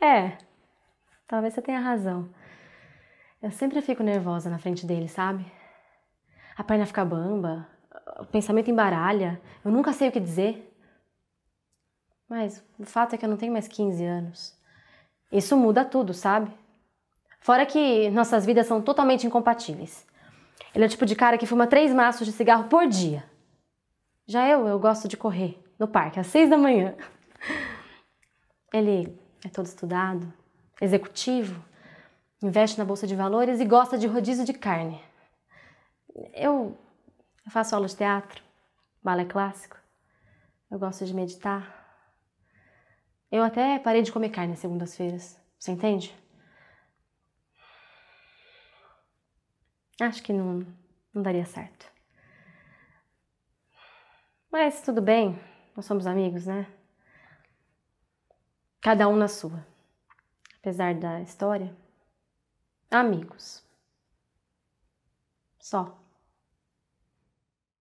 É, talvez você tenha razão. Eu sempre fico nervosa na frente dele, sabe? A perna fica bamba, o pensamento embaralha, eu nunca sei o que dizer. Mas o fato é que eu não tenho mais 15 anos. Isso muda tudo, sabe? Fora que nossas vidas são totalmente incompatíveis. Ele é o tipo de cara que fuma três maços de cigarro por dia. Já eu, eu gosto de correr no parque às seis da manhã. Ele é todo estudado, executivo, investe na bolsa de valores e gosta de rodízio de carne. Eu, eu faço aula de teatro, balé clássico, eu gosto de meditar. Eu até parei de comer carne segundas-feiras, você entende? Acho que não, não daria certo. Mas tudo bem, nós somos amigos, né? cada um na sua. Apesar da história, amigos. Só.